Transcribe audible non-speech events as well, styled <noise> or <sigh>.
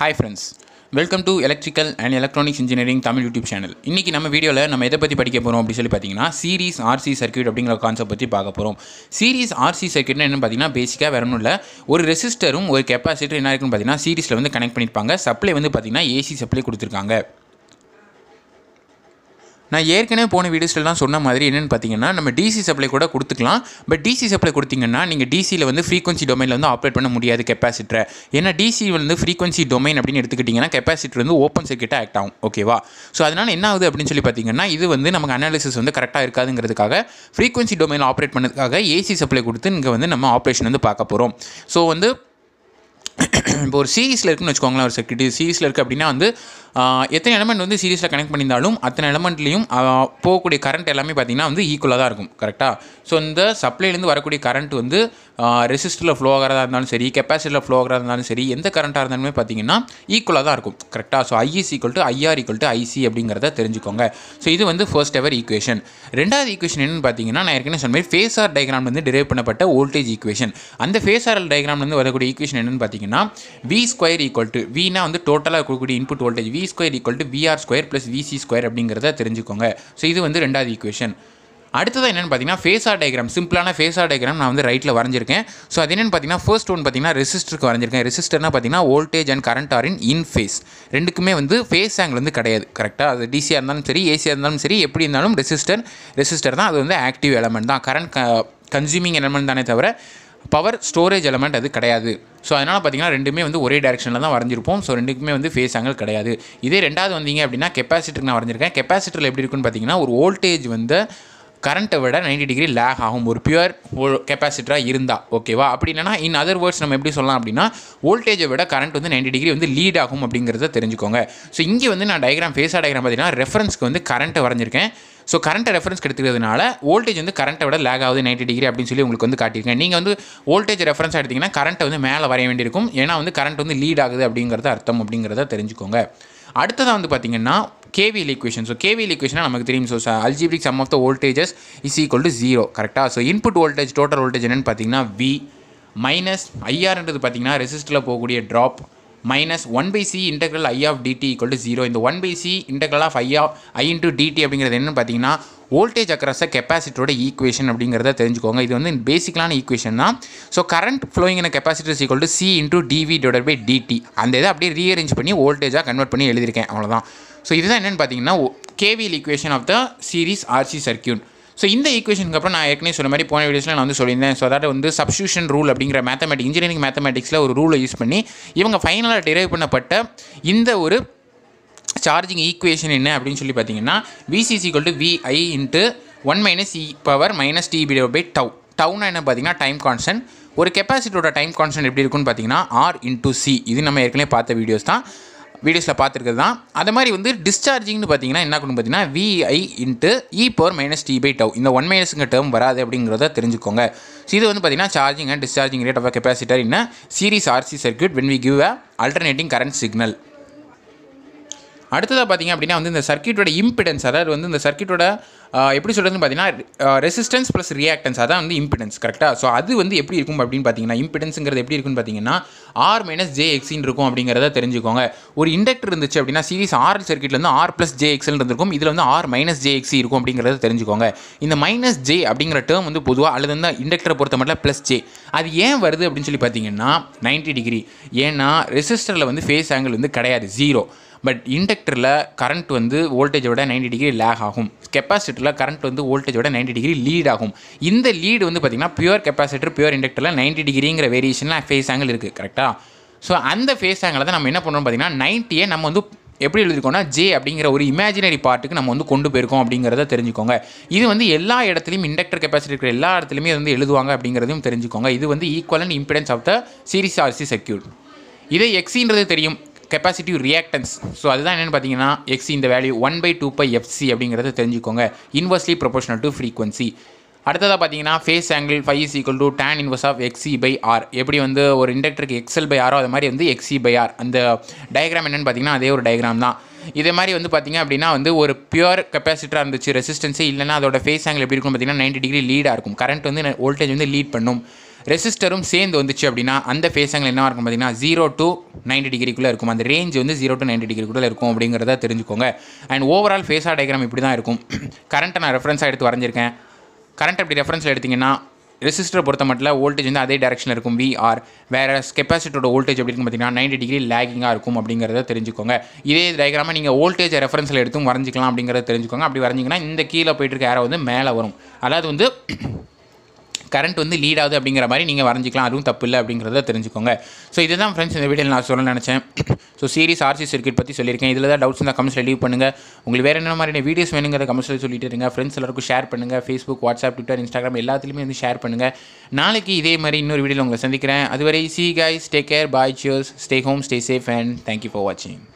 hi friends welcome to electrical and electronics engineering Tamil YouTube channel இன்றைக்கி நம்ம வீடியோவில் நம்ம எதை பற்றி படிக்க போகிறோம் அப்படின்னு சொல்லி பார்த்தீங்கன்னா சீரிஸ் ஆர்சி சர்க்யூட் அப்படிங்கிற கான்செப்ட் பற்றி பார்க்க போகிறோம் சீரிஸ் ஆர்சி சர்க்யூட்னு என்ன பார்த்தீங்கன்னா பேசிக்காக வேற ஒன்றும் இல்லை ஒரு ரெசிஸ்டரும் ஒரு கெப்பாசிட்டர் என்ன இருக்குன்னு பார்த்தீங்கன்னா சீரிஸில் வந்து கனெக்ட் பண்ணியிருப்பாங்க சப்ளை வந்து பார்த்தீங்கன்னா ஏசி சப்ளை கொடுத்துருக்காங்க நான் ஏற்கனவே போன வீடியோஸ்லாம் சொன்ன மாதிரி என்னென்னு பார்த்தீங்கன்னா நம்ம டிசி சப்ளை கூட கொடுத்துக்கலாம் பட் டிசி சப்ளை கொடுத்தீங்கன்னா நீங்கள் டிசியில் வந்து ஃப்ரீக்வன்சி டொமைனில் வந்து ஆப்ரேட் பண்ண முடியாது கெப்பாசிட்டரை ஏன்னா டிசி வந்து ஃப்ரீக்வன்சி டொமைன் அப்படின்னு எடுத்துக்கிட்டிங்கன்னா கெப்பாசிட்டர் வந்து ஓப்பன் சர்க்கிட்டாக ஆக்ட் ஆகும் ஓகேவா ஸோ அதனால் என்ன ஆகுது அப்படின்னு சொல்லி பார்த்தீங்கன்னா இது வந்து நமக்கு அனாலிசிஸ் வந்து கரெக்டாக இருக்காதுங்கிறதுக்காக ஃப்ரீக்வன்சி டொமைனில் ஆப்ரேட் பண்ணதுக்காக ஏசி சப்ளை கொடுத்து இங்கே வந்து நம்ம ஆப்ரேஷன் வந்து பார்க்க போகிறோம் ஸோ வந்து இப்போ ஒரு சீரீஸில் இருக்குன்னு வச்சுக்கோங்களேன் ஒரு செக்யூரிட்டி சீரீஸில் இருக்குது அப்படின்னா வந்து எத்தனை எலமெண்ட் வந்து சீரீஸில் கனெக்ட் பண்ணியிருந்தாலும் அத்தனை எலமெண்ட்லேயும் போகக்கூடிய கரண்ட் எல்லாமே பார்த்திங்கன்னா வந்து ஈக்குவலாக தான் இருக்கும் கரெக்டாக ஸோ இந்த சப்ளைலேருந்து வரக்கூடிய கரண்ட் வந்து ரெசிஸ்டரில் ஃப்ளோ ஆகிறதா இருந்தாலும் சரி கெப்பாசிட்டியில் ஃப்ளோ ஆகிறதா இருந்தாலும் சரி எந்த கரண்ட்டாக இருந்தாலுமே பார்த்திங்கன்னா ஈக்குவலாக தான் இருக்கும் கரெக்டாக so I S equal to I R equal to I C அப்படிங்கிறத தெரிஞ்சுக்கோங்க ஸோ இது வந்து ஃபர்ஸ்ட் எவர் ஈக்குவேஷன் ரெண்டாவது ஈக்குவேஷன் என்னென்னு பார்த்தீங்கன்னா நான் ஏற்கனவே சொன்ன மாதிரி ஃபேஸ் ஆர் டயக்ராம் வந்து டிரைவ் பண்ணப்பட்ட வோல்டேஜ் ஈக்குவேஷன் அந்த ஃபேஸ் ஆர் டயக்ராம்லேருந்து வரக்கூடிய ஈக்குவேஷன் என்னென்னு பார்த்தீங்கன்னா வி ஸ்கொயர் ஈக்குவல் டு வினா வந்து டோட்டலாக இருக்கக்கூடிய input voltage V square equal to V R square plus V C square அப்படிங்கிறத தெரிஞ்சுக்கோங்க ஸோ இது வந்து ரெண்டாவது ஈக்குவேஷன் அடுத்ததாக என்னென்னு பார்த்தீங்கன்னா ஃபேஸார் டயக்ராம் சிம்பிளான ஃபேஸார் டயக்ராம் நான் வந்து ரைட்டில் வரைஞ்சிருக்கேன் ஸோ அது என்னென்னு பார்த்தீங்கன்னா ஃபர்ஸ்ட் ஒன் பார்த்தீங்கன்னா ரெசிஸ்டருக்கு வரைஞ்சிருக்கேன் ரெசிஸ்டர்னா பார்த்தீங்கன்னா voltage and current are in in phase ரெண்டுக்குமே வந்து ஃபேஸ் ஆங்கிள் வந்து கிடையாது கரெக்டாக அது டிசியாக இருந்தாலும் சரி ஏசியாக இருந்தாலும் சரி எப்படி இருந்தாலும் ரெசிஸ்டர் ரெசிஸ்டர் தான் அது வந்து ஆக்டிவ் எலமெண்ட் தான் கரண்ட் கன்சியூமிங் எலமெண்ட் தானே தவிர பவர் ஸ்டோரேஜ் எலமெண்ட் அது கிடையாது ஸோ அதனால் பார்த்தீங்கன்னா ரெண்டுமே வந்து ஒரே டேரக்ஷனில் தான் வரைஞ்சிருப்போம் ஸோ ரெண்டுக்குமே வந்து ஃபேஸ் ஆங்கிள் கிடையாது இதே ரெண்டாவது வந்தீங்க அப்படின்னா கெப்பாசிட்டருக்கு நான் வரைஞ்சிருக்கேன் கெப்பாசிட்டரில் எப்படி இருக்குன்னு பார்த்தீங்கன்னா ஒரு வோல்டேஜ் வந்து கரண்ட்டை விட நைன்டி டிகிரி லேக் ஆகும் ஒரு பியூர் கெப்பாசிட்டராக இருந்தால் ஓகேவா அப்படி இல்லைனா இன் அதர் வேர்ட்ஸ் நம்ம எப்படி சொல்லலாம் அப்படின்னா வோல்டேஜை விட கரண்ட் வந்து நைன்டி டிகிரி வந்து லீட் ஆகும் அப்படிங்கிறத தெரிஞ்சுக்கோங்க ஸோ இங்கே வந்து நான் டயக்ராம் ஃபேஸாக டயக்ராம் பார்த்தீங்கன்னா ரெஃபரன்ஸ்க்கு வந்து கரண்ட்டை வரைஞ்சிருக்கேன் ஸோ கரண்ட்டை ரெஃபரன்ஸ் எடுத்துக்கிறதுனால வோல்டேஜ் வந்து கரண்ட்டை விட லேக் ஆகுது நைன்டி டிகிரி அப்படின்னு சொல்லி உங்களுக்கு வந்து காட்டியிருக்கேன் நீங்கள் வந்து வோல்டேஜ் ரெஃபரன்ஸ் எடுத்திங்கன்னா கரண்ட்டை வந்து மேலே வரைய வேண்டியிருக்கும் ஏன்னா வந்து கரண்ட் வந்து லீட் ஆகுது அப்படிங்கிறது அர்த்தம் அப்படிங்கிறத தெரிஞ்சுக்கோங்க அடுத்ததாக வந்து பார்த்திங்கன்னா கேவிஎல் ஈக்குவேஷன் ஸோ கேவிஎல் ஈக்குவேஷனாக நமக்கு தெரியும் so algebraic sum of the voltages is equal to zero கரெக்டாக so input voltage total voltage என்னென்னு பார்த்தீங்கன்னா வி மைனஸ் ஐஆர்ன்றது பார்த்தீங்கன்னா ரெசிஸ்டரில் போகக்கூடிய drop minus one by C integral I of D T equal to zero இந்த one by C integral of I of I into D T அப்படிங்கிறது என்னென்னு பார்த்தீங்கன்னா வோல்டேஜ் அக்ராஸ கெப்பாசிட்டரோட ஈக்குவேஷன் அப்படிங்கிறத தெரிஞ்சுக்கோங்க இது வந்து பேசிக்கலான ஈக்குவேஷன் தான் so current flowing in capacitor is equal to C into D V divide by D T அந்த இதை அப்படியே ரீஅரேஞ்ச் பண்ணி வோல்டேஜாக கன்வெர்ட் பண்ணி எழுதியிருக்கேன் அவ்வளோதான் ஸோ இதுதான் என்னென்னு பார்த்தீங்கன்னா KVL equation of the series RC circuit so இந்த ஈக்குவேஷனுக்கு அப்புறம் நான் ஏற்கனவே சொல்ல மாதிரி போன வீடியோஸில் நான் வந்து சொல்லியிருந்தேன் ஸோ அதாவது வந்து சப்ஸ்டியூஷன் ரூல் அப்படிங்கிற மேத்தமெட்டிக் இன்ஜினியரிங் மேத்தமெட்டிக்ஸில் ஒரு ரூலை யூஸ் பண்ணி இவங்க ஃபைனலாக டிரைவ் பண்ணப்பட்ட இந்த ஒரு சார்ஜிங் ஈக்குவேஷன் என்ன அப்படின்னு சொல்லி பார்த்தீங்கன்னா V C C called V I into one minus E power minus T B by tau டவுனா என்ன பார்த்தீங்கன்னா டைம் கான்ஸ்டன்ட் ஒரு கெப்பாசிட்டியோட டைம் கான்ஸ்டன்ட் எப்படி இருக்குன்னு பார்த்தீங்கன்னா ஆர் இன்டூ சி இது நம்ம ஏற்கனவே பார்த்த வீடியோஸ் தான் வீடியோஸில் பார்த்துருக்கிறது தான் அது மாதிரி வந்து டிஸ்சார்ஜிங்னு பார்த்தீங்கன்னா என்ன ஆகணும் பார்த்தீங்கன்னா V I into E power minus T by tau இந்த ஒன் மைனஸுங்க டேர்ம் வராது அப்படிங்கிறத தெரிஞ்சுக்கோங்க ஸோ இது வந்து பார்த்தீங்கன்னா charging and discharging rate of capacitor என்ன series RC circuit when we give a alternating current signal அடுத்ததாக பார்த்தீங்க அப்படின்னா வந்து இந்த சர்க்கியூட்டோட இம்பிடன்ஸ் அதாவது வந்து இந்த சர்க்கியூட்டோட எப்படி சொல்கிறதுன்னு பார்த்தீங்கன்னா ரெசிஸ்டன்ஸ் ப்ளஸ் ரியாக்டன்ஸ் அதான் வந்து இம்பிடன்ஸ் கரெக்டாக ஸோ அது வந்து எப்படி இருக்கும் அப்படின்னு பார்த்தீங்கன்னா இம்பிடன்ஸுங்கிறது எப்படி இருக்குன்னு பார்த்தீங்கன்னா ஆர் மைனஸ் ஜே எக்ஸின் இருக்கும் அப்படிங்கிறத தெரிஞ்சுக்கோங்க ஒரு இண்டக்டர் இருந்துச்சு அப்படின்னா சீரிஸ் ஆர் வந்து ஆர் ப்ளஸ் ஜே எக்ஸ்எல் இருந்திருக்கும் இதில் வந்து ஆர் மைனஸ் ஜே எக்ஸி இருக்கும் அப்படிங்கிறத தெரிஞ்சுக்கோங்க இந்த மைனஸ் ஜே அப்படிங்கிற டேர்ம் வந்து பொதுவாக அல்லது வந்து இண்டக்டரை பொறுத்த மட்டும் ப்ளஸ் ஜே அது ஏன் வருது அப்படின்னு சொல்லி பார்த்தீங்கன்னா நைன்ட்டி டிகிரி ஏன்னா ரெசிஸ்டரில் வந்து ஃபேஸ் ஆங்கிள் வந்து கிடையாது ஜீரோ பட் இண்டக்டரில் கரண்ட் வந்து வோல்டேஜை விட நைன்டி டிகிரி லேக் ஆகும் கெப்பாசிட்டர் இண்டக்டரில் கரண்ட் வந்து வோல்டேஜோட நைன்டி டிகிரி லீட் ஆகும் இந்த லீடு வந்து பார்த்திங்கன்னா பியூர் கெப்பாசிட்டர் பியூர் இண்டக்டரில் நைன்டி டிகிரிங்கிற வேரியேஷனில் ஃபேஸ் ஆங்கிள் இருக்குது கரெக்டாக ஸோ அந்த ஃபேஸ் ஆங்கில் தான் நம்ம என்ன பண்ணுறோம் பார்த்திங்கன்னா நைன்ட்டியை நம்ம வந்து எப்படி எழுதிருக்கோம்னா ஜே அப்படிங்கிற ஒரு இமேஜினரி பார்ட்டுக்கு நம்ம வந்து கொண்டு போயிருக்கோம் அப்படிங்கிறத தெரிஞ்சுக்கோங்க இது வந்து எல்லா இடத்துலையும் இண்டக்டர் கெப்பாசிட்டி இருக்கிற எல்லா இடத்துலையுமே வந்து எழுதுவாங்க அப்படிங்கிறதையும் தெரிஞ்சுக்கோங்க இது வந்து equal and impedance of the series RC circuit இதே எக்ஸின்றது தெரியும் கெப்பாசிட்டிவ் ரியாக்டன்ஸ் ஸோ அதுதான் என்னென்னு பார்த்தீங்கன்னா எக்ஸி இந்த value one by two pi F C அப்படிங்கிறத தெரிஞ்சுக்கோங்க இன்வர்ஸ்லி ப்ரொபோஷனல் டு ஃப்ரீக்வன்சி அடுத்ததாக பார்த்தீங்கன்னா phase angle phi is equal to tan inverse of X C by R எப்படி வந்து ஒரு இண்டக்டருக்கு எக்ஸல் பை ஆரோ அது மாதிரி வந்து எக்ஸி பை ஆர் அந்த டயக்ராம் என்னென்னு பார்த்தீங்கன்னா அதே ஒரு டயக்ராம் தான் இதே மாதிரி வந்து பார்த்திங்க அப்படின்னா வந்து ஒரு பியூர் கெப்பாசிட்டராக இருந்துச்சு ரெசிஸ்டன்ஸே இல்லைனா அதோட ஃபேஸ் ஆங்கிள் எப்படி இருக்கும் பார்த்திங்கன்னா நைன்டி டிகிரி லீடாக இருக்கும் கரண்ட் வந்து வோல்டேஜ் வந்து லீட் பண்ணும் ரெசிஸ்டரும் சேர்ந்து வந்துச்சு அப்படின்னா அந்த ஃபேஸங்கள் என்ன இருக்கும் பார்த்தீங்கன்னா ஜீரோ டு நைன்டி டிகிரிக்குள்ளே இருக்கும் அந்த ரேஞ்ச் வந்து ஜீரோ டு நைன்டி டிகிரிக்குள்ளே இருக்கும் அப்படிங்கிறத தெரிஞ்சுக்கோங்க அண்ட் ஓவரால் ஃபேஸாக டயக்ராம் இப்படி தான் இருக்கும் கரண்ட்டை <clears throat> நான் ரெஃபரன்ஸாக எடுத்து வரைஞ்சிருக்கேன் கரண்ட் அப்படி ரெஃபரன்ஸில் எடுத்திங்கன்னா ரெசிஸ்டரை பொறுத்த மட்டும் வோல்டேஜ் வந்து அதே டேரக்ஷனில் இருக்கும் ஆர் வேறு கெப்பாசிட்டியோட வோல்டேஜ் இருக்கும் பார்த்தீங்கன்னா நைன்டி டிகிரி லேகிங்காக இருக்கும் அப்படிங்கிறத தெரிஞ்சுக்கோங்க இதே டயக்ராமாக நீங்கள் வோல்டேஜ் ரெஃபரன்ஸில் எடுத்தும் வரைஞ்சிக்கலாம் அப்படிங்கிறத தெரிஞ்சுக்கோங்க அப்படி வரைஞ்சிங்கன்னா இந்த கீழே போயிட்டு இருக்க ஏரோ வந்து மேலே வரும் அதாவது வந்து கரண்ட் வந்து லீட் ஆகுது அப்படிங்கிற மாதிரி நீங்கள் வரைஞ்சிக்கலாம் அதுவும் தப்பு இல்லை அப்படிங்கிறத தெரிஞ்சுக்கோங்க ஸோ இதுதான் ஃப்ரெண்ட்ஸ் இந்த வீடியோ நான் சொல்ல நினச்சேன் ஸோ சீரிஸ் ஆர்சி சர்க்கியூட் பற்றி சொல்லியிருக்கேன் இதில் தான் டவுட்ஸ் இருந்தால் கமெண்ட்ஸில் லீவ் பண்ணுங்கள் உங்களுக்கு வேறு என்ன மாதிரியான வீடியோஸ் வேணுங்கிற கமெண்ட்ஸில் சொல்லிட்டு இருங்க ஃப்ரெண்ட்ஸ் எல்லாருக்கும் ஷேர் பண்ணுங்கள் ஃபேஸ்புக் வாட்ஸ்அப் ட்விட்டர் இன்ஸ்டாகிராம் எல்லாத்துலேயுமே வந்து ஷேர் பண்ணுங்கள் நாளைக்கு இதே மாதிரி இன்னொரு வீடியோவில் உங்களை சந்திக்கிறேன் அதுவரை see guys take care bye cheers stay home stay safe and thank you for வாட்சிங்